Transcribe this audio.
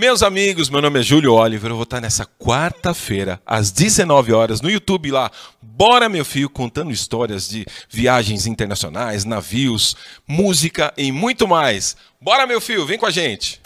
Meus amigos, meu nome é Júlio Oliver, eu vou estar nessa quarta-feira, às 19 horas, no YouTube lá. Bora, meu filho, contando histórias de viagens internacionais, navios, música e muito mais. Bora, meu filho, vem com a gente!